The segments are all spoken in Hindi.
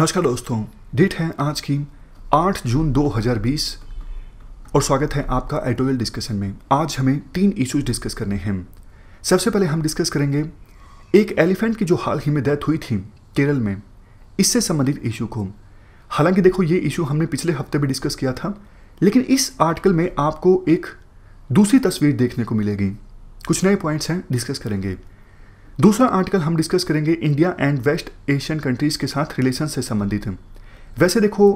नमस्कार दोस्तों डेट है आज की 8 जून 2020 और स्वागत है आपका एडिटोरियल डिस्कशन में आज हमें तीन इश्यूज डिस्कस करने हैं सबसे पहले हम डिस्कस करेंगे एक एलिफेंट की जो हाल ही में डेथ हुई थी केरल में इससे संबंधित इशू को हालांकि देखो ये इशू हमने पिछले हफ्ते भी डिस्कस किया था लेकिन इस आर्टिकल में आपको एक दूसरी तस्वीर देखने को मिलेगी कुछ नए पॉइंट्स हैं डिस्कस करेंगे दूसरा आर्टिकल हम डिस्कस करेंगे India and west Asian countries के साथ रिलेशन से संबंधित है वैसे देखो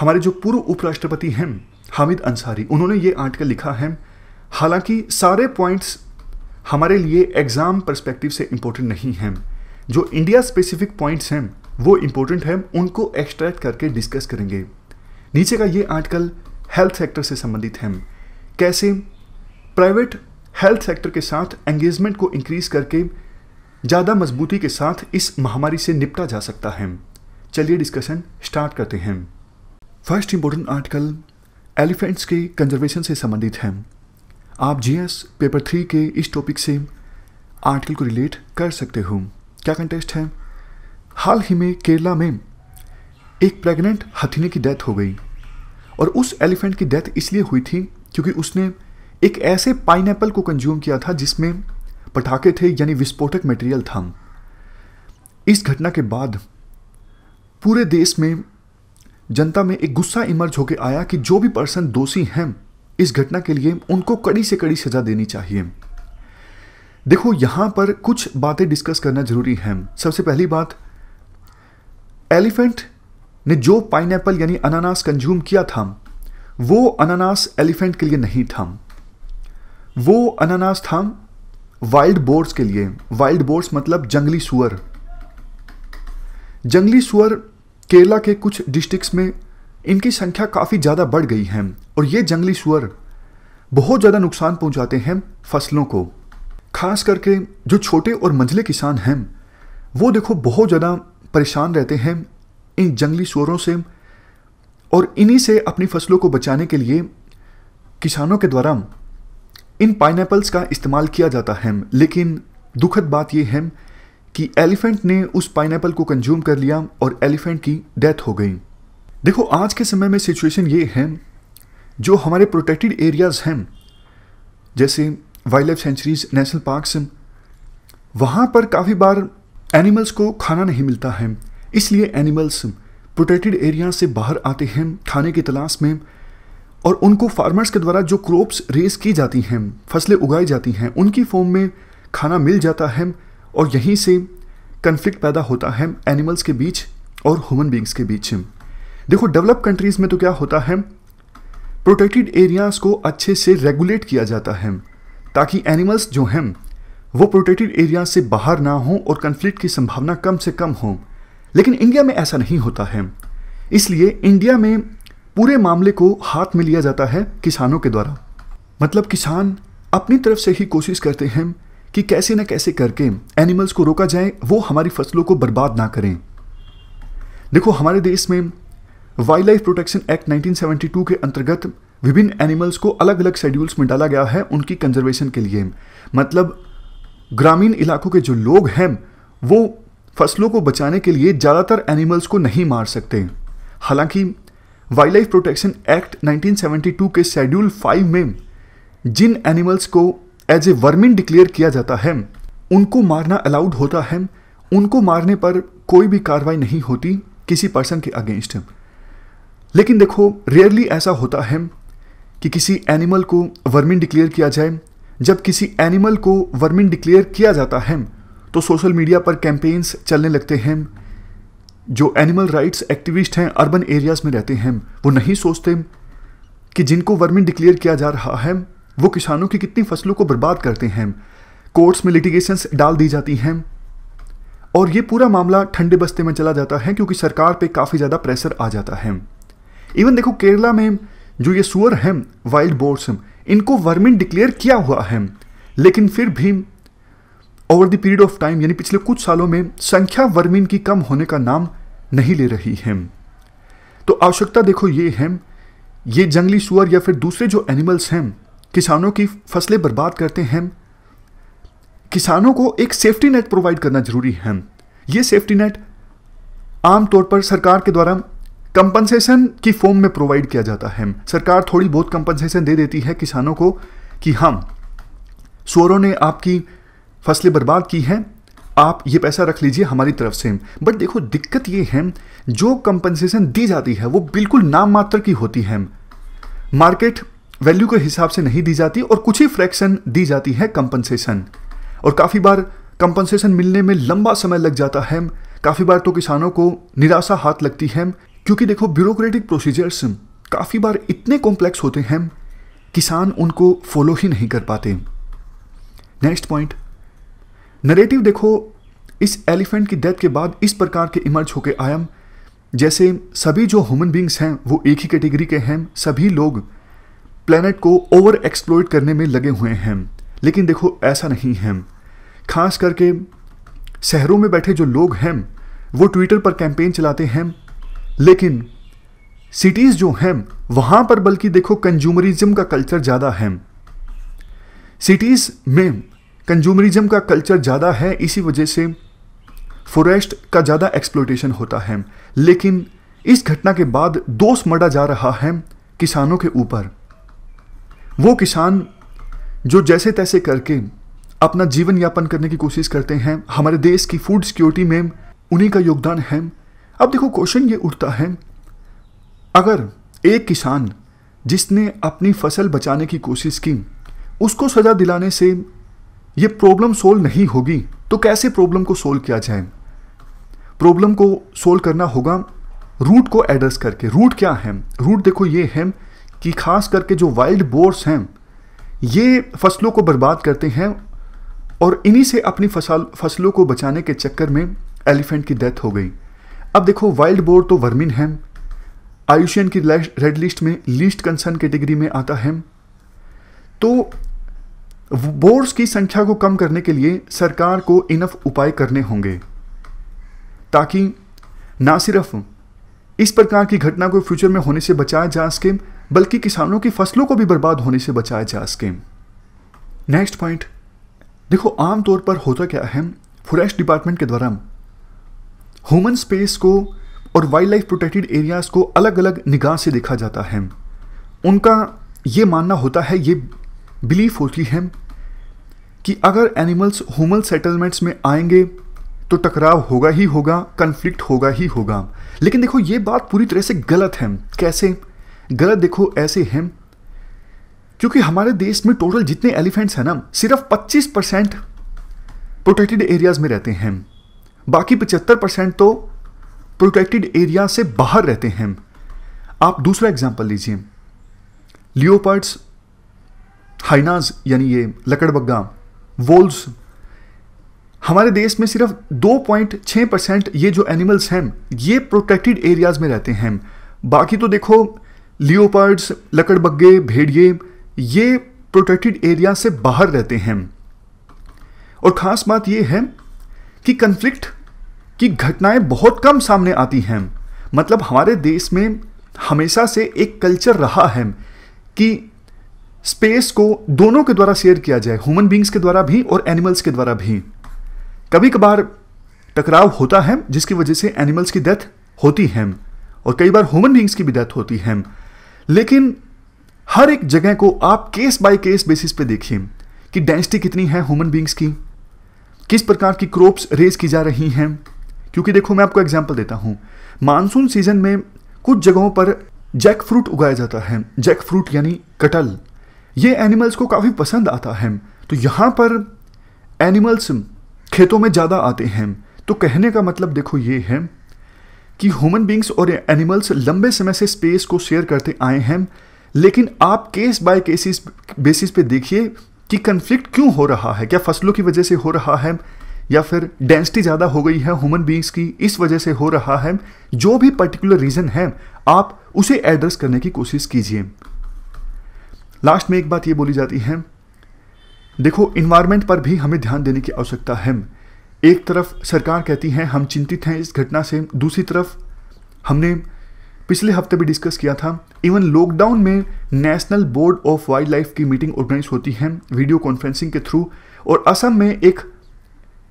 हमारे जो पूर्व उपराष्ट्रपति हैं हामिद अंसारी उन्होंने ये आर्टिकल लिखा है हालांकि सारे पॉइंट्स हमारे लिए एग्ज़ाम परस्पेक्टिव से इम्पोर्टेंट नहीं हैं जो इंडिया स्पेसिफिक पॉइंट्स हैं वो इम्पोर्टेंट हैं उनको एक्सट्रैक्ट करके डिस्कस करेंगे नीचे का ये आर्टिकल हेल्थ सेक्टर से संबंधित हैं कैसे प्राइवेट हेल्थ सेक्टर के साथ एंगेजमेंट को इंक्रीज करके ज़्यादा मजबूती के साथ इस महामारी से निपटा जा सकता है चलिए डिस्कशन स्टार्ट करते हैं फर्स्ट इंपॉर्टेंट आर्टिकल एलिफेंट्स के कंजर्वेशन से संबंधित है आप जीएस पेपर थ्री के इस टॉपिक से आर्टिकल को रिलेट कर सकते हो क्या कंटेस्ट है हाल ही में केरला में एक प्रेग्नेंट हथिनी की डेथ हो गई और उस एलिफेंट की डेथ इसलिए हुई थी क्योंकि उसने एक ऐसे पाइन को कंज्यूम किया था जिसमें पटाखे थे यानी विस्फोटक मटेरियल था इस घटना के बाद पूरे देश में जनता में एक गुस्सा इमर्ज होकर आया कि जो भी पर्सन दोषी हैं इस घटना के लिए उनको कड़ी से कड़ी सज़ा देनी चाहिए देखो यहां पर कुछ बातें डिस्कस करना ज़रूरी है सबसे पहली बात एलिफेंट ने जो पाइन यानी अनानास कंज्यूम किया था वो अनानास एलिफेंट के लिए नहीं था वो अनानास था वाइल्ड बोर्ड्स के लिए वाइल्ड बोर्ड्स मतलब जंगली सुअर जंगली सुअर केरला के कुछ डिस्ट्रिक्ट्स में इनकी संख्या काफ़ी ज़्यादा बढ़ गई है और ये जंगली सुअर बहुत ज़्यादा नुकसान पहुंचाते हैं फसलों को खास करके जो छोटे और मंझले किसान हैं वो देखो बहुत ज़्यादा परेशान रहते हैं इन जंगली सुअरों से और इन्हीं से अपनी फसलों को बचाने के लिए किसानों के द्वारा इन पाइनएपल्स का इस्तेमाल किया जाता है लेकिन दुखद बात यह है कि एलिफेंट ने उस पाइन को कंज्यूम कर लिया और एलिफेंट की डेथ हो गई देखो आज के समय में सिचुएशन ये है जो हमारे प्रोटेक्टेड एरियाज़ हैं जैसे wildlife sanctuaries national parks वहाँ पर काफ़ी बार एनिमल्स को खाना नहीं मिलता है इसलिए एनिमल्स प्रोटेक्टेड एरिया से बाहर आते हैं खाने की तलाश में और उनको फार्मर्स के द्वारा जो क्रॉप्स रेस की जाती हैं फसलें उगाई जाती हैं उनकी फॉर्म में खाना मिल जाता है और यहीं से कन्फ्लिक्ट पैदा होता है एनिमल्स के बीच और ह्यूमन बींग्स के बीच देखो डेवलप कंट्रीज़ में तो क्या होता है प्रोटेक्टेड एरियाज़ को अच्छे से रेगुलेट किया जाता है ताकि एनिमल्स जो हैं वो प्रोटेक्टेड एरिया से बाहर ना हों और कन्फ्लिक्ट की संभावना कम से कम हो लेकिन इंडिया में ऐसा नहीं होता है इसलिए इंडिया में पूरे मामले को हाथ में लिया जाता है किसानों के द्वारा मतलब किसान अपनी तरफ से ही कोशिश करते हैं कि कैसे ना कैसे करके एनिमल्स को रोका जाए वो हमारी फसलों को बर्बाद ना करें देखो हमारे देश में वाइल्ड लाइफ प्रोटेक्शन एक्ट 1972 के अंतर्गत विभिन्न एनिमल्स को अलग अलग शेड्यूल्स में डाला गया है उनकी कंजर्वेशन के लिए मतलब ग्रामीण इलाकों के जो लोग हैं वो फसलों को बचाने के लिए ज़्यादातर एनिमल्स को नहीं मार सकते हालांकि वाइल्ड लाइफ प्रोटेक्शन एक्ट 1972 के शेड्यूल फाइव में जिन एनिमल्स को एज ए वर्मिन डिक्लेयर किया जाता है उनको मारना अलाउड होता है उनको मारने पर कोई भी कार्रवाई नहीं होती किसी पर्सन के अगेंस्ट लेकिन देखो रेयरली ऐसा होता है कि किसी एनिमल को वर्मिन डिक्लेयर किया जाए जब किसी एनिमल को वर्मिन डिक्लेयर किया जाता है तो सोशल मीडिया पर कैंपेन्स चलने लगते हैं जो एनिमल राइट्स एक्टिविस्ट हैं अर्बन एरियाज में रहते हैं वो नहीं सोचते कि जिनको वर्मिन डिक्लेयर किया जा रहा है वो किसानों की कितनी फसलों को बर्बाद करते हैं कोर्ट्स में लिटिगेशंस डाल दी जाती हैं और ये पूरा मामला ठंडे बस्ते में चला जाता है क्योंकि सरकार पे काफ़ी ज़्यादा प्रेशर आ जाता है इवन देखो केरला में जो ये सुअर हैं वाइल्ड बोर्ड्स इनको वर्मिन डिक्लेयर किया हुआ है लेकिन फिर भी over the period of time यानी पिछले कुछ सालों में संख्या वर्मिन की कम होने का नाम नहीं ले रही है तो आवश्यकता देखो ये है ये जंगली सुअर या फिर दूसरे जो एनिमल्स हैं किसानों की फसलें बर्बाद करते हैं किसानों को एक सेफ्टी नेट प्रोवाइड करना जरूरी है ये सेफ्टी नेट आमतौर पर सरकार के द्वारा कंपनसेशन की फॉर्म में प्रोवाइड किया जाता है सरकार थोड़ी बहुत कंपनसेशन दे देती है किसानों को कि हम हाँ, सुअरों ने आपकी फसलें बर्बाद की हैं आप ये पैसा रख लीजिए हमारी तरफ से बट देखो दिक्कत ये है जो कंपनसेशन दी जाती है वो बिल्कुल नाम मात्र की होती है मार्केट वैल्यू के हिसाब से नहीं दी जाती और कुछ ही फ्रैक्शन दी जाती है कंपनसेशन और काफ़ी बार कंपनसेशन मिलने में लंबा समय लग जाता है काफ़ी बार तो किसानों को निराशा हाथ लगती है क्योंकि देखो ब्यूरोक्रेटिक प्रोसीजर्स काफ़ी बार इतने कॉम्प्लेक्स होते हैं किसान उनको फॉलो ही नहीं कर पाते नेक्स्ट पॉइंट नरेटिव देखो इस एलिफेंट की डेथ के बाद इस प्रकार के इमर्ज होके आयम जैसे सभी जो ह्यूमन बींग्स हैं वो एक ही कैटेगरी के हैं सभी लोग प्लानट को ओवर एक्सप्लोइट करने में लगे हुए हैं लेकिन देखो ऐसा नहीं है खास करके शहरों में बैठे जो लोग हैं वो ट्विटर पर कैंपेन चलाते हैं लेकिन सिटीज़ जो हैं वहाँ पर बल्कि देखो कंज्यूमरिज्म का कल्चर ज़्यादा है सिटीज़ में कंज्यूमरिज्म का कल्चर ज़्यादा है इसी वजह से फॉरेस्ट का ज़्यादा एक्सप्लोटेशन होता है लेकिन इस घटना के बाद दोष मढ़ा जा रहा है किसानों के ऊपर वो किसान जो जैसे तैसे करके अपना जीवन यापन करने की कोशिश करते हैं हमारे देश की फूड सिक्योरिटी में उन्हीं का योगदान है अब देखो क्वेश्चन ये उठता है अगर एक किसान जिसने अपनी फसल बचाने की कोशिश की उसको सज़ा दिलाने से ये प्रॉब्लम सोल्व नहीं होगी तो कैसे प्रॉब्लम को सोल्व किया जाए प्रॉब्लम को सोल्व करना होगा रूट को एड्रेस करके रूट क्या है रूट देखो ये है कि खास करके जो वाइल्ड बोर्स हैं ये फसलों को बर्बाद करते हैं और इन्हीं से अपनी फसल फसलों को बचाने के चक्कर में एलिफेंट की डेथ हो गई अब देखो वाइल्ड बोर तो वर्मिन है आयुषियन की रेड लिस्ट में लीस्ट कंसर्न कैटेगरी में आता है तो बोर्ड्स की संख्या को कम करने के लिए सरकार को इनफ उपाय करने होंगे ताकि ना सिर्फ इस प्रकार की घटना को फ्यूचर में होने से बचाया जा सके बल्कि किसानों की फसलों को भी बर्बाद होने से बचाया जा सके नेक्स्ट पॉइंट देखो आमतौर पर होता क्या है फॉरेस्ट डिपार्टमेंट के द्वारा ह्यूमन स्पेस को और वाइल्ड लाइफ प्रोटेक्टेड एरियाज़ को अलग अलग निगाह से देखा जाता है उनका ये मानना होता है ये बिलीफ होती है कि अगर एनिमल्स ह्यूमन सेटलमेंट्स में आएंगे तो टकराव होगा ही होगा कन्फ्लिक्ट होगा ही होगा लेकिन देखो ये बात पूरी तरह से गलत है कैसे गलत देखो ऐसे है क्योंकि हमारे देश में टोटल जितने एलिफेंट्स हैं ना सिर्फ 25 परसेंट प्रोटेक्टेड एरियाज में रहते हैं बाकी 75 परसेंट तो प्रोटेक्टेड एरिया से बाहर रहते हैं आप दूसरा एग्जाम्पल लीजिए लियोपर्ड्स हाइनाज यानी ये लकड़बग्गा वोल्स हमारे देश में सिर्फ 2.6 परसेंट ये जो एनिमल्स हैं ये प्रोटेक्टेड एरियाज में रहते हैं बाकी तो देखो लियोपर्ड्स लकड़बग्गे भेड़िए ये प्रोटेक्टेड एरिया से बाहर रहते हैं और ख़ास बात यह है कि कन्फ्लिक्ट की घटनाएं बहुत कम सामने आती हैं मतलब हमारे देश में हमेशा से एक कल्चर रहा है कि स्पेस को दोनों के द्वारा शेयर किया जाए ह्यूमन बींग्स के द्वारा भी और एनिमल्स के द्वारा भी कभी कभार टकराव होता है जिसकी वजह से एनिमल्स की डेथ होती है और कई बार ह्यूमन बींग्स की भी डेथ होती है लेकिन हर एक जगह को आप केस बाय केस बेसिस पे देखिए कि डेंसिटी कितनी है ह्यूमन बींग्स की किस प्रकार की क्रॉप्स रेज की जा रही हैं क्योंकि देखो मैं आपको एग्जाम्पल देता हूँ मानसून सीजन में कुछ जगहों पर जैक फ्रूट उगाया जाता है जैक फ्रूट यानी कटल ये एनिमल्स को काफ़ी पसंद आता है तो यहाँ पर एनिमल्स खेतों में ज़्यादा आते हैं तो कहने का मतलब देखो ये है कि ह्यूमन बींग्स और एनिमल्स लंबे समय से स्पेस को शेयर करते आए हैं लेकिन आप केस बाय केसिस बेसिस पे देखिए कि कन्फ्लिक्ट क्यों हो रहा है क्या फसलों की वजह से हो रहा है या फिर डेंसिटी ज़्यादा हो गई है ह्यूमन बींग्स की इस वजह से हो रहा है जो भी पर्टिकुलर रीज़न है आप उसे एड्रेस करने की कोशिश कीजिए लास्ट में एक बात ये बोली जाती है देखो इन्वायरमेंट पर भी हमें ध्यान देने की आवश्यकता है एक तरफ सरकार कहती है हम चिंतित हैं इस घटना से दूसरी तरफ हमने पिछले हफ्ते भी डिस्कस किया था इवन लॉकडाउन में national board of wildlife की मीटिंग ऑर्गेनाइज होती है वीडियो कॉन्फ्रेंसिंग के थ्रू और असम में एक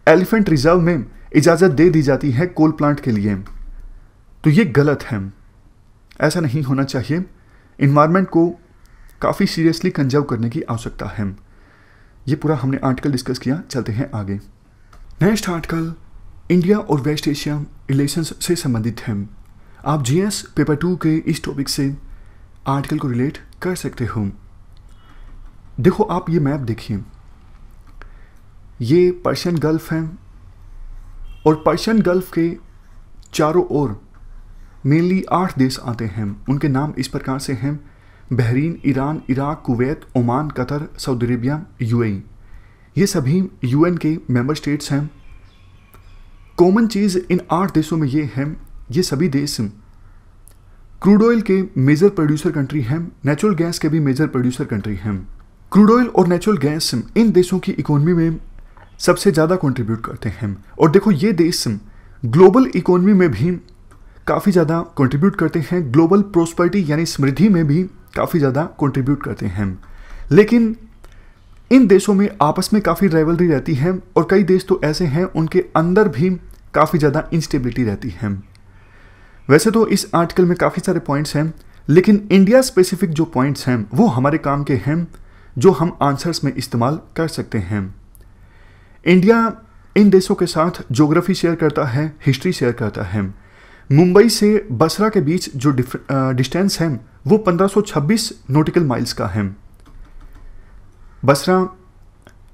एलिफेंट रिजर्व में इजाज़त दे दी जाती है कोल प्लांट के लिए तो ये गलत है ऐसा नहीं होना चाहिए इन्वायरमेंट को काफ़ी सीरियसली कंजर्व करने की आवश्यकता है ये पूरा हमने आर्टिकल डिस्कस किया चलते हैं आगे नेक्स्ट आर्टिकल इंडिया और वेस्ट एशिया रिलेशंस से संबंधित है आप जीएस पेपर टू के इस टॉपिक से आर्टिकल को रिलेट कर सकते हो देखो आप ये मैप देखिए ये पर्शियन गल्फ है और पर्शियन गल्फ के चारों ओर मेनली आठ देश आते हैं उनके नाम इस प्रकार से हैं Bahrain Iran Iraq Kuwait Oman Qatar Saudi Arabia UAE ये सभी यूएन के मेंबर स्टेट्स हैं कॉमन चीज़ इन आठ देशों में ये है ये सभी देश क्रूड ऑयल के मेजर प्रोड्यूसर कंट्री हैं नेचुरल गैस के भी मेजर प्रोड्यूसर कंट्री हैं क्रूड ऑयल और नेचुरल गैस इन देशों की इकोनॉमी में सबसे ज़्यादा कंट्रीब्यूट करते हैं और देखो ये देश ग्लोबल इकोनॉमी में भी काफ़ी ज़्यादा कंट्रीब्यूट करते हैं ग्लोबल प्रोस्पर्टी यानी समृद्धि में भी काफ़ी ज़्यादा कंट्रीब्यूट करते हैं लेकिन इन देशों में आपस में काफ़ी रेवलरी रहती है और कई देश तो ऐसे हैं उनके अंदर भी काफ़ी ज़्यादा इंस्टेबिलिटी रहती है वैसे तो इस आर्टिकल में काफ़ी सारे पॉइंट्स हैं लेकिन इंडिया स्पेसिफिक जो पॉइंट्स हैं वो हमारे काम के हैं जो हम आंसर्स में इस्तेमाल कर सकते हैं इंडिया इन देशों के साथ जोग्राफी शेयर करता है हिस्ट्री शेयर करता है मुंबई से बसरा के बीच जो डिस्टेंस है वो 1526 नोटिकल माइल्स का है बसरा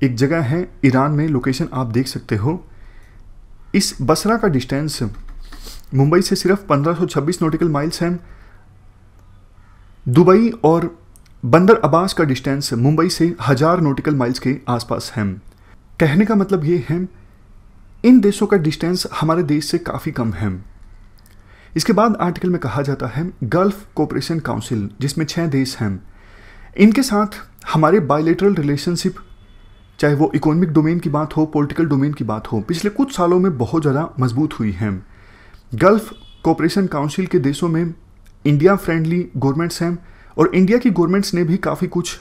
एक जगह है ईरान में लोकेशन आप देख सकते हो इस बसरा का डिस्टेंस मुंबई से सिर्फ 1526 नोटिकल माइल्स हैं दुबई और बंदर अब्बास का डिस्टेंस मुंबई से हज़ार नोटिकल माइल्स के आसपास है कहने का मतलब ये है इन देशों का डिस्टेंस हमारे देश से काफ़ी कम है इसके बाद आर्टिकल में कहा जाता है गल्फ कोऑपरेशन काउंसिल जिसमें छः देश हैं इनके साथ हमारे बायोलेटरल रिलेशनशिप चाहे वो इकोनॉमिक डोमेन की बात हो पॉलिटिकल डोमेन की बात हो पिछले कुछ सालों में बहुत ज़्यादा मजबूत हुई हैं गल्फ कोऑपरेशन काउंसिल के देशों में इंडिया फ्रेंडली गवर्नमेंट्स हैं और इंडिया की गवर्नमेंट्स ने भी काफ़ी कुछ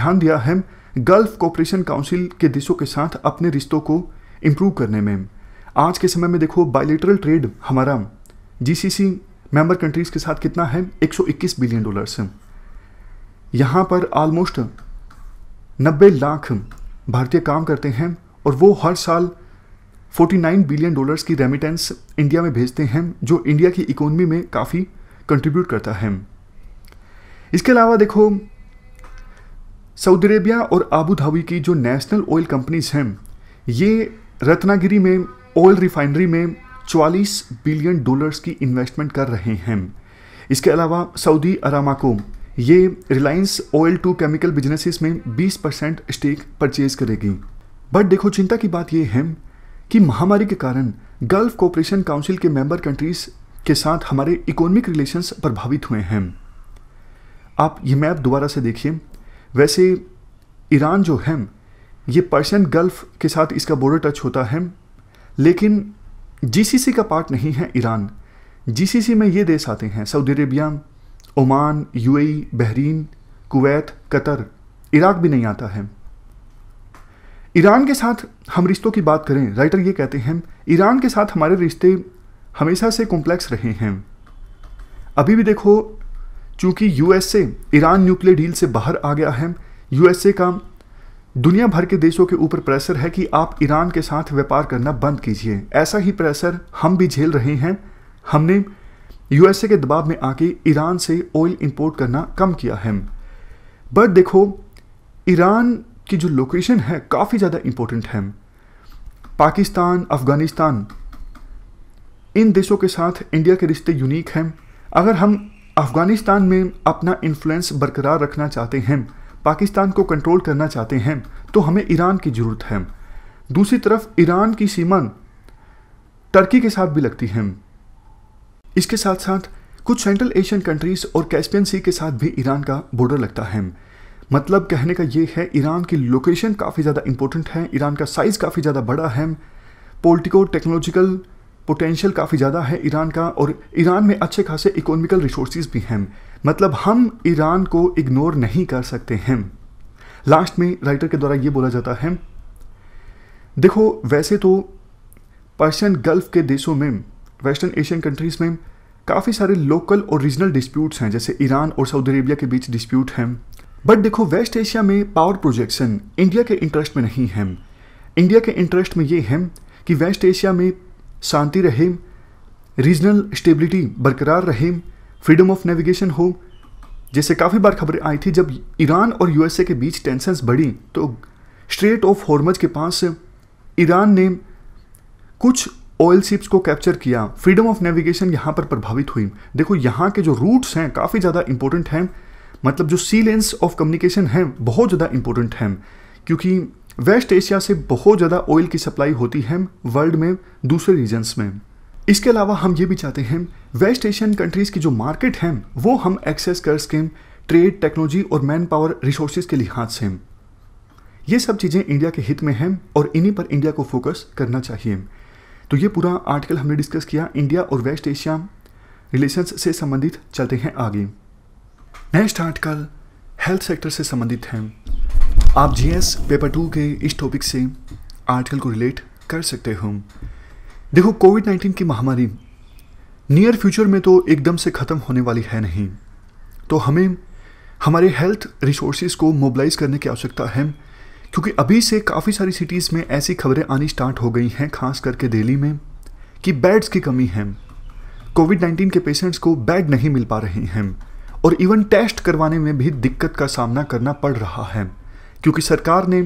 ध्यान दिया है गल्फ कोऑपरेशन काउंसिल के देशों के साथ अपने रिश्तों को इम्प्रूव करने में आज के समय में देखो बायोलेटरल ट्रेड हमारा जीसीसी मेंबर कंट्रीज़ के साथ कितना है 121 बिलियन डॉलर है यहाँ पर आलमोस्ट 90 लाख भारतीय काम करते हैं और वो हर साल 49 बिलियन डॉलर्स की रेमिटेंस इंडिया में भेजते हैं जो इंडिया की इकोनॉमी में काफ़ी कंट्रीब्यूट करता है इसके अलावा देखो सऊदी अरेबिया और आबू धाबी की जो नेशनल ऑयल कंपनीज हैं ये रत्नागिरी में ऑयल रिफाइनरी में 40 बिलियन डॉलर्स की इन्वेस्टमेंट कर रहे हैं इसके अलावा सऊदी अरामाको ये Reliance oil to chemical businesses में 20 परसेंट स्टेक परचेज करेगी बट देखो चिंता की बात यह है कि महामारी के कारण गल्फ कोऑपरेशन काउंसिल के मेंबर कंट्रीज के साथ हमारे इकोनॉमिक रिलेशंस प्रभावित हुए हैं आप ये मैप दोबारा से देखिए वैसे ईरान जो है ये पर्शियन गल्फ के साथ इसका बॉर्डर टच होता है लेकिन जीसीसी का पार्ट नहीं है ईरान जीसीसी में ये देश आते हैं Saudi Arabia Oman UAE, Bahrain Kuwait Qatar Iraq भी नहीं आता है ईरान के साथ हम रिश्तों की बात करें राइटर ये कहते हैं ईरान के साथ हमारे रिश्ते हमेशा से कॉम्प्लेक्स रहे हैं अभी भी देखो चूंकि यूएसए ईरान न्यूक्लियर डील से बाहर आ गया है यूएसए का दुनिया भर के देशों के ऊपर प्रेशर है कि आप ईरान के साथ व्यापार करना बंद कीजिए ऐसा ही प्रेशर हम भी झेल रहे हैं हमने यूएसए के दबाव में आके ईरान से ऑयल इंपोर्ट करना कम किया है बट देखो ईरान की जो लोकेशन है काफ़ी ज़्यादा इम्पोर्टेंट है पाकिस्तान अफ़गानिस्तान इन देशों के साथ इंडिया के रिश्ते यूनिक हैं अगर हम अफ़गानिस्तान में अपना इन्फ्लुएंस बरकरार रखना चाहते हैं पाकिस्तान को कंट्रोल करना चाहते हैं तो हमें ईरान की ज़रूरत है दूसरी तरफ ईरान की सीमा टर्की के साथ भी लगती है इसके साथ साथ कुछ सेंट्रल एशियन कंट्रीज़ और कैस्पियन सी के साथ भी ईरान का बॉर्डर लगता है मतलब कहने का ये है ईरान की लोकेशन काफ़ी ज़्यादा इंपॉर्टेंट है ईरान का साइज़ काफ़ी ज़्यादा बड़ा है पोलिटिको टेक्नोलॉजिकल पोटेंशियल काफ़ी ज़्यादा है ईरान का और ईरान में अच्छे खासे इकोनॉमिकल रिसोर्सेज भी हैं मतलब हम ईरान को इग्नोर नहीं कर सकते हैं लास्ट में राइटर के द्वारा ये बोला जाता है देखो वैसे तो पर्शियन गल्फ़ के देशों में वेस्टर्न एशियन कंट्रीज़ में काफ़ी सारे लोकल और रीजनल डिस्प्यूट्स हैं जैसे ईरान और सऊदी अरेबिया के बीच डिस्प्यूट हैं बट देखो वेस्ट एशिया में पावर प्रोजेक्शन इंडिया के इंटरेस्ट में नहीं है इंडिया के इंटरेस्ट में ये है कि वेस्ट एशिया में शांति रहे रीजनल स्टेबिलिटी बरकरार रहे फ्रीडम ऑफ नेविगेशन हो जैसे काफ़ी बार खबरें आई थी जब ईरान और यूएसए के बीच टेंशंस बढ़ी तो स्ट्रेट ऑफ हॉर्मज के पास ईरान ने कुछ ऑयल शिप्स को कैप्चर किया फ्रीडम ऑफ नेविगेशन यहाँ पर प्रभावित हुई देखो यहाँ के जो रूट्स हैं काफ़ी ज़्यादा इंपॉर्टेंट हैं मतलब जो सी लेंस ऑफ कम्युनिकेशन हैं बहुत ज़्यादा इंपॉर्टेंट हैं क्योंकि वेस्ट एशिया से बहुत ज़्यादा ऑयल की सप्लाई होती है वर्ल्ड में दूसरे रीजन्स में इसके अलावा हम ये भी चाहते हैं वेस्ट एशियन कंट्रीज़ की जो मार्केट हैं वो हम एक्सेस कर सकें ट्रेड टेक्नोलॉजी और मैन पावर रिसोर्सेज के लिहाज से ये सब चीज़ें इंडिया के हित में हैं और इन्हीं पर इंडिया को फोकस करना चाहिए तो ये पूरा आर्टिकल हमने डिस्कस किया इंडिया और वेस्ट एशिया रिलेशंस से संबंधित चलते हैं आगे नेक्स्ट आर्टिकल हेल्थ सेक्टर से संबंधित है आप जीएस पेपर टू के इस टॉपिक से आर्टिकल को रिलेट कर सकते हो देखो कोविड नाइन्टीन की महामारी नियर फ्यूचर में तो एकदम से ख़त्म होने वाली है नहीं तो हमें हमारे हेल्थ रिसोर्सेज को मोबलाइज करने की आवश्यकता है क्योंकि अभी से काफ़ी सारी सिटीज़ में ऐसी खबरें आनी स्टार्ट हो गई हैं खास करके दिल्ली में कि बेड्स की कमी है कोविड नाइन्टीन के पेशेंट्स को बेड नहीं मिल पा रहे हैं और इवन टेस्ट करवाने में भी दिक्कत का सामना करना पड़ रहा है क्योंकि सरकार ने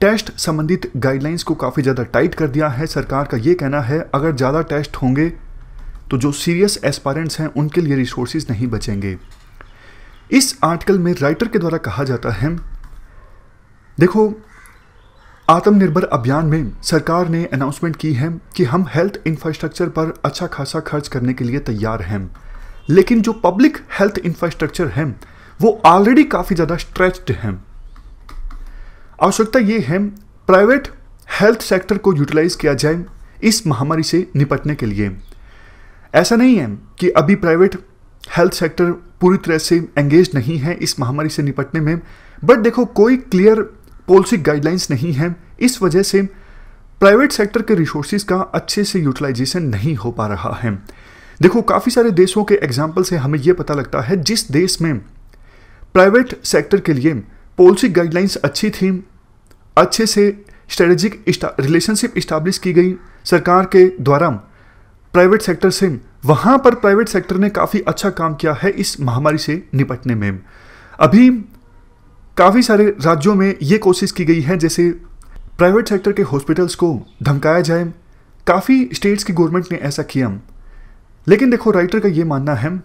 टेस्ट संबंधित गाइडलाइंस को काफ़ी ज़्यादा टाइट कर दिया है सरकार का ये कहना है अगर ज़्यादा टेस्ट होंगे तो जो सीरियस एस्पायरेंट्स हैं उनके लिए रिसोर्सेज नहीं बचेंगे इस आर्टिकल में राइटर के द्वारा कहा जाता है देखो आत्मनिर्भर अभियान में सरकार ने अनाउंसमेंट की है कि हम हेल्थ इंफ्रास्ट्रक्चर पर अच्छा खासा खर्च करने के लिए तैयार हैं लेकिन जो पब्लिक हेल्थ इंफ्रास्ट्रक्चर है वो ऑलरेडी काफ़ी ज़्यादा स्ट्रेच्ड हैं आवश्यकता ये है प्राइवेट हेल्थ सेक्टर को यूटिलाइज किया जाए इस महामारी से निपटने के लिए ऐसा नहीं है कि अभी प्राइवेट हेल्थ सेक्टर पूरी तरह से एंगेज नहीं है इस महामारी से निपटने में बट देखो कोई क्लियर पॉलिसी गाइडलाइंस नहीं है इस वजह से प्राइवेट सेक्टर के रिसोर्सेज का अच्छे से यूटिलाइजेशन नहीं हो पा रहा है देखो काफ़ी सारे देशों के एग्जाम्पल से हमें यह पता लगता है जिस देश में प्राइवेट सेक्टर के लिए पॉलिसी गाइडलाइंस अच्छी थी अच्छे से स्ट्रेटेजिक रिलेशनशिप इस्टाब्लिश की गई सरकार के द्वारा प्राइवेट सेक्टर से वहाँ पर प्राइवेट सेक्टर ने काफ़ी अच्छा काम किया है इस महामारी से निपटने में अभी काफ़ी सारे राज्यों में ये कोशिश की गई है जैसे प्राइवेट सेक्टर के हॉस्पिटल्स को धमकाया जाए काफ़ी स्टेट्स की गवर्नमेंट ने ऐसा किया लेकिन देखो राइटर का ये मानना है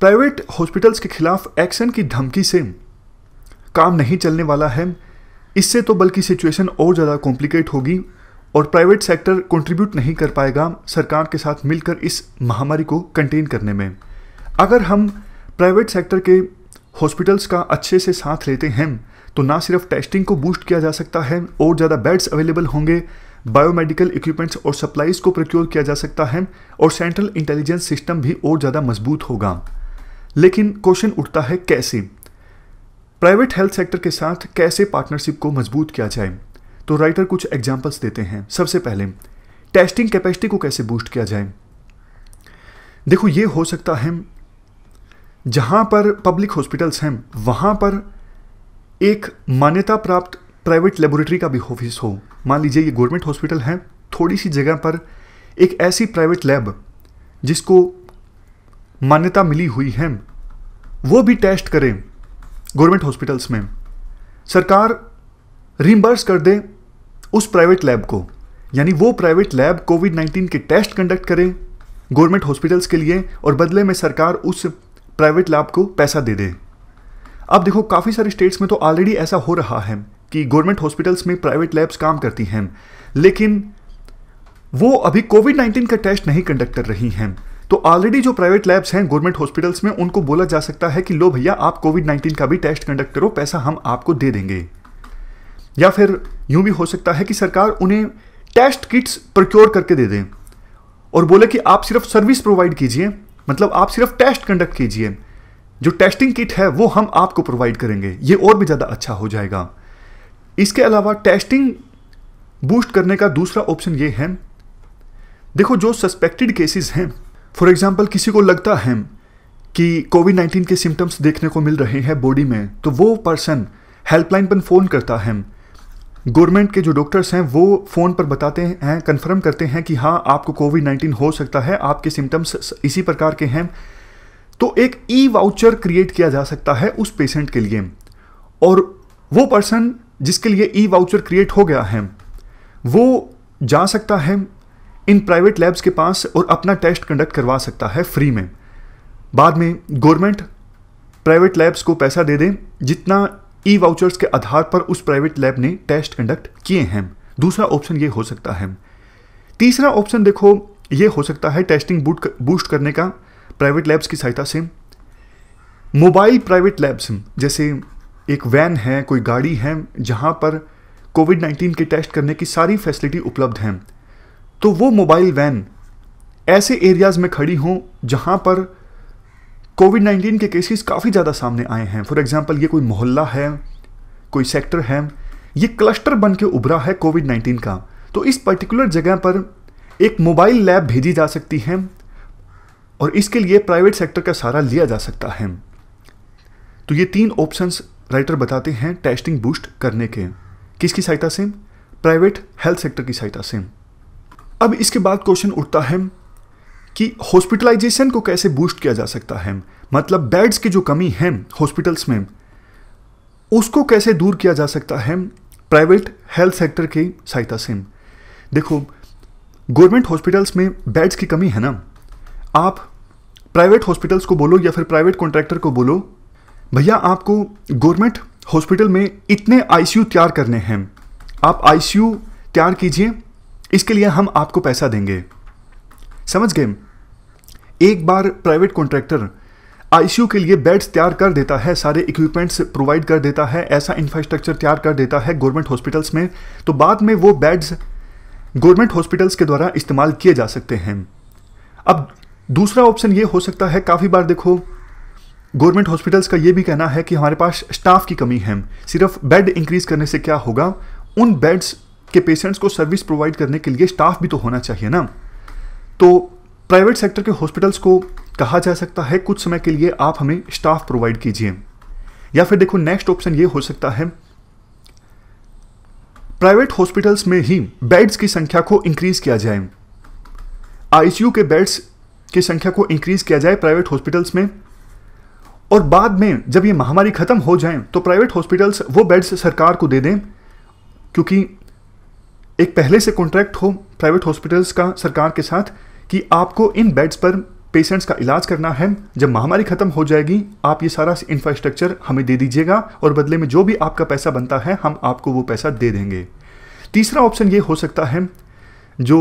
प्राइवेट हॉस्पिटल्स के खिलाफ एक्शन की धमकी से काम नहीं चलने वाला है इससे तो बल्कि सिचुएशन और ज़्यादा कॉम्प्लिकेट होगी और प्राइवेट सेक्टर कंट्रीब्यूट नहीं कर पाएगा सरकार के साथ मिलकर इस महामारी को कंटेन करने में अगर हम प्राइवेट सेक्टर के हॉस्पिटल्स का अच्छे से साथ लेते हैं तो ना सिर्फ टेस्टिंग को बूस्ट किया जा सकता है और ज़्यादा बेड्स अवेलेबल होंगे बायोमेडिकल इक्विपमेंट्स और सप्लाईज को प्रोक्योर किया जा सकता है और सेंट्रल इंटेलिजेंस सिस्टम भी और ज़्यादा मजबूत होगा लेकिन क्वेश्चन उठता है कैसे प्राइवेट हेल्थ सेक्टर के साथ कैसे पार्टनरशिप को मजबूत किया जाए तो राइटर कुछ एग्जाम्पल्स देते हैं सबसे पहले टेस्टिंग कैपेसिटी को कैसे बूस्ट किया जाए देखो ये हो सकता है जहाँ पर पब्लिक हॉस्पिटल्स हैं वहाँ पर एक मान्यता प्राप्त प्राइवेट लेबोरेटरी का भी ऑफिस हो मान लीजिए ये गवर्नमेंट हॉस्पिटल है थोड़ी सी जगह पर एक ऐसी प्राइवेट लैब जिसको मान्यता मिली हुई है वो भी टेस्ट करें गवर्नमेंट हॉस्पिटल्स में सरकार रिम्बर्स कर दे उस प्राइवेट लैब को यानी वो प्राइवेट लैब कोविड 19 के टेस्ट कंडक्ट करे गवर्नमेंट हॉस्पिटल्स के लिए और बदले में सरकार उस प्राइवेट लैब को पैसा दे दे अब देखो काफ़ी सारे स्टेट्स में तो ऑलरेडी ऐसा हो रहा है कि गवर्नमेंट हॉस्पिटल्स में प्राइवेट लैब्स काम करती हैं लेकिन वो अभी कोविड 19 का टेस्ट नहीं कंडक्ट कर रही हैं तो ऑलरेडी जो प्राइवेट लैब्स हैं गवर्नमेंट हॉस्पिटल्स में उनको बोला जा सकता है कि लो भैया आप कोविड नाइन्टीन का भी टेस्ट कंडक्ट करो पैसा हम आपको दे देंगे या फिर यूं भी हो सकता है कि सरकार उन्हें टेस्ट किट्स प्रोक्योर करके दे दें और बोले कि आप सिर्फ सर्विस प्रोवाइड कीजिए मतलब आप सिर्फ टेस्ट कंडक्ट कीजिए जो टेस्टिंग किट है वो हम आपको प्रोवाइड करेंगे ये और भी ज़्यादा अच्छा हो जाएगा इसके अलावा टेस्टिंग बूस्ट करने का दूसरा ऑप्शन ये है देखो जो सस्पेक्टेड केसेस हैं फॉर एग्जाम्पल किसी को लगता है कि कोविड नाइन्टीन के सिम्टम्स देखने को मिल रहे हैं बॉडी में तो वो पर्सन हेल्पलाइन पर फ़ोन करता है गवर्नमेंट के जो डॉक्टर्स हैं वो फ़ोन पर बताते हैं कंफर्म करते हैं कि हाँ आपको कोविड नाइन्टीन हो सकता है आपके सिम्टम्स इसी प्रकार के हैं तो एक ई वाउचर क्रिएट किया जा सकता है उस पेशेंट के लिए और वो पर्सन जिसके लिए ई वाउचर क्रिएट हो गया है वो जा सकता है इन प्राइवेट लैब्स के पास और अपना टेस्ट कंडक्ट करवा सकता है फ्री में बाद में गवर्नमेंट प्राइवेट लैब्स को पैसा दे दें जितना ई वाउचर्स के आधार पर उस प्राइवेट लैब ने टेस्ट कंडक्ट किए हैं दूसरा ऑप्शन ये हो सकता है तीसरा ऑप्शन देखो ये हो सकता है टेस्टिंग बूट बूस्ट करने का प्राइवेट लैब्स की सहायता से मोबाइल प्राइवेट लैब्स जैसे एक वैन है कोई गाड़ी है जहाँ पर कोविड 19 के टेस्ट करने की सारी फैसिलिटी उपलब्ध हैं तो वो मोबाइल वैन ऐसे एरियाज़ में खड़ी हों जहाँ पर कोविड नाइन्टीन के केसेस काफ़ी ज़्यादा सामने आए हैं फॉर एग्ज़ाम्पल ये कोई मोहल्ला है कोई सेक्टर है ये क्लस्टर बन के उभरा है कोविड नाइन्टीन का तो इस पर्टिकुलर जगह पर एक मोबाइल लैब भेजी जा सकती है और इसके लिए प्राइवेट सेक्टर का सहारा लिया जा सकता है तो ये तीन ऑप्शंस राइटर बताते हैं टेस्टिंग बूस्ट करने के किसकी सहायता से प्राइवेट हेल्थ सेक्टर की सहायता से अब इसके बाद क्वेश्चन उठता है कि हॉस्पिटलाइजेशन को कैसे बूस्ट किया जा सकता है मतलब बेड्स की जो कमी है हॉस्पिटल्स में उसको कैसे दूर किया जा सकता है प्राइवेट हेल्थ सेक्टर की सहायता से देखो गवर्नमेंट हॉस्पिटल्स में बेड्स की कमी है ना आप प्राइवेट हॉस्पिटल्स को बोलो या फिर प्राइवेट कॉन्ट्रैक्टर को बोलो भैया आपको गवर्नमेंट हॉस्पिटल में इतने आईसीयू तैयार करने हैं आप आईसीयू तैयार कीजिए इसके लिए हम आपको पैसा देंगे समझ गए एक बार प्राइवेट कॉन्ट्रैक्टर आईसीयू के लिए बेड्स तैयार कर देता है सारे इक्विपमेंट्स प्रोवाइड कर देता है ऐसा इंफ्रास्ट्रक्चर तैयार कर देता है गवर्नमेंट हॉस्पिटल्स में तो बाद में वो बेड्स गवर्नमेंट हॉस्पिटल्स के द्वारा इस्तेमाल किए जा सकते हैं अब दूसरा ऑप्शन ये हो सकता है काफ़ी बार देखो गवर्नमेंट हॉस्पिटल्स का ये भी कहना है कि हमारे पास स्टाफ की कमी है सिर्फ बेड इंक्रीज करने से क्या होगा उन बेड्स कि पेशेंट्स को सर्विस प्रोवाइड करने के लिए स्टाफ भी तो होना चाहिए ना तो प्राइवेट सेक्टर के हॉस्पिटल्स को कहा जा सकता है कुछ समय के लिए आप हमें स्टाफ प्रोवाइड कीजिए या फिर देखो नेक्स्ट ऑप्शन ये हो सकता है प्राइवेट हॉस्पिटल्स में ही बेड्स की संख्या को इंक्रीज किया जाए आईसीयू के बेड्स की संख्या को इंक्रीज किया जाए प्राइवेट हॉस्पिटल्स में और बाद में जब ये महामारी खत्म हो जाए तो प्राइवेट हॉस्पिटल्स वो बेड्स सरकार को दे दें क्योंकि एक पहले से कॉन्ट्रैक्ट हो प्राइवेट हॉस्पिटल्स का सरकार के साथ कि आपको इन बेड्स पर पेशेंट्स का इलाज करना है जब महामारी खत्म हो जाएगी आप ये सारा इंफ्रास्ट्रक्चर हमें दे दीजिएगा और बदले में जो भी आपका पैसा बनता है हम आपको वो पैसा दे देंगे तीसरा ऑप्शन ये हो सकता है जो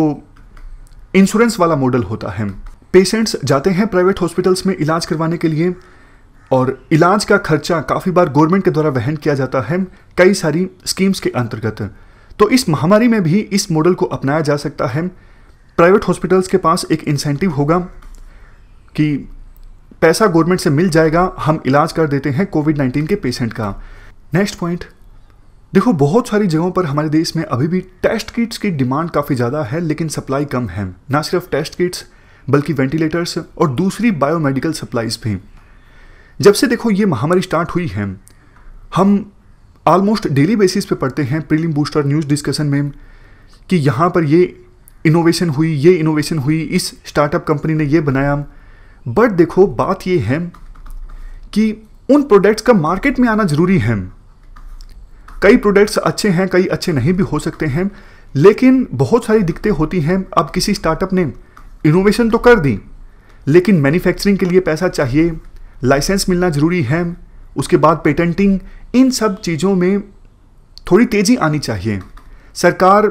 इंश्योरेंस वाला मॉडल होता है पेशेंट्स जाते हैं प्राइवेट हॉस्पिटल्स में इलाज करवाने के लिए और इलाज का खर्चा काफ़ी बार गवर्नमेंट के द्वारा वहन किया जाता है कई सारी स्कीम्स के अंतर्गत तो इस महामारी में भी इस मॉडल को अपनाया जा सकता है प्राइवेट हॉस्पिटल्स के पास एक इंसेंटिव होगा कि पैसा गवर्नमेंट से मिल जाएगा हम इलाज कर देते हैं कोविड नाइन्टीन के पेशेंट का नेक्स्ट पॉइंट देखो बहुत सारी जगहों पर हमारे देश में अभी भी टेस्ट किट्स की डिमांड काफ़ी ज़्यादा है लेकिन सप्लाई कम है ना सिर्फ टेस्ट किट्स बल्कि वेंटिलेटर्स और दूसरी बायोमेडिकल सप्लाईज भी जब से देखो ये महामारी स्टार्ट हुई है हम ऑलमोस्ट डेली बेसिस पे पढ़ते हैं प्रीलिम बूस्टर न्यूज़ डिस्कशन में कि यहाँ पर ये इनोवेशन हुई ये इनोवेशन हुई इस स्टार्टअप कंपनी ने ये बनाया बट देखो बात ये है कि उन प्रोडक्ट्स का मार्केट में आना ज़रूरी है कई प्रोडक्ट्स अच्छे हैं कई अच्छे नहीं भी हो सकते हैं लेकिन बहुत सारी दिक्कतें होती हैं अब किसी स्टार्टअप ने इनोवेशन तो कर दी लेकिन मैन्युफैक्चरिंग के लिए पैसा चाहिए लाइसेंस मिलना ज़रूरी है उसके बाद पेटेंटिंग इन सब चीज़ों में थोड़ी तेज़ी आनी चाहिए सरकार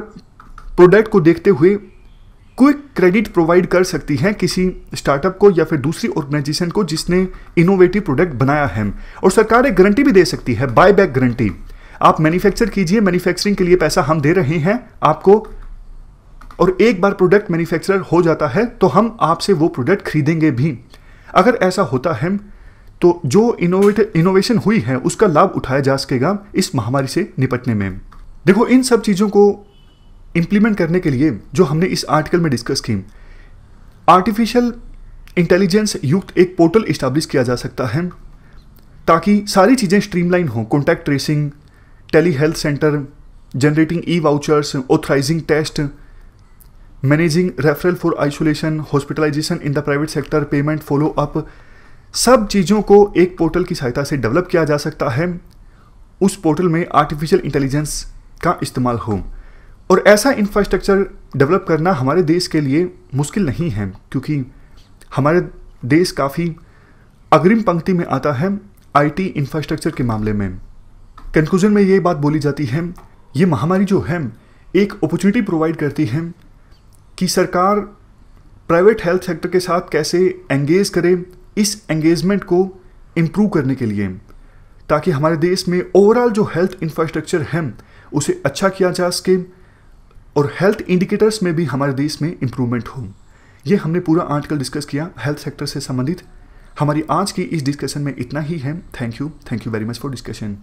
प्रोडक्ट को देखते हुए क्विक क्रेडिट प्रोवाइड कर सकती है किसी स्टार्टअप को या फिर दूसरी ऑर्गेनाइजेशन को जिसने इनोवेटिव प्रोडक्ट बनाया है और सरकार एक गारंटी भी दे सकती है बाय बैक गारंटी आप मैन्युफैक्चर कीजिए मैन्युफैक्चरिंग के लिए पैसा हम दे रहे हैं आपको और एक बार प्रोडक्ट मैन्युफैक्चरर हो जाता है तो हम आपसे वो प्रोडक्ट खरीदेंगे भी अगर ऐसा होता है तो जो इनोवेटिव इनोवेशन हुई है उसका लाभ उठाया जा सकेगा इस महामारी से निपटने में देखो इन सब चीज़ों को इम्प्लीमेंट करने के लिए जो हमने इस आर्टिकल में डिस्कस की आर्टिफिशियल इंटेलिजेंस युक्त एक पोर्टल इस्टाब्लिश किया जा सकता है ताकि सारी चीज़ें स्ट्रीमलाइन हों contact tracing telehealth centre generating e vouchers authorising test managing referral for isolation hospitalisation in the private sector payment follow up सब चीज़ों को एक पोर्टल की सहायता से डेवलप किया जा सकता है उस पोर्टल में आर्टिफिशियल इंटेलिजेंस का इस्तेमाल हो और ऐसा इंफ्रास्ट्रक्चर डेवलप करना हमारे देश के लिए मुश्किल नहीं है क्योंकि हमारे देश काफ़ी अग्रिम पंक्ति में आता है आईटी इंफ्रास्ट्रक्चर के मामले में कंक्लूजन में ये बात बोली जाती है ये महामारी जो है एक अपॉर्चुनिटी प्रोवाइड करती है कि सरकार प्राइवेट हेल्थ सेक्टर के साथ कैसे एंगेज करे इस एंगेजमेंट को इम्प्रूव करने के लिए ताकि हमारे देश में ओवरऑल जो हेल्थ इंफ्रास्ट्रक्चर है उसे अच्छा किया जा सके और हेल्थ इंडिकेटर्स में भी हमारे देश में इम्प्रूवमेंट हो ये हमने पूरा आर्टिकल डिस्कस किया हेल्थ सेक्टर से संबंधित हमारी आज की इस डिस्कशन में इतना ही है thank you thank you very much for discussion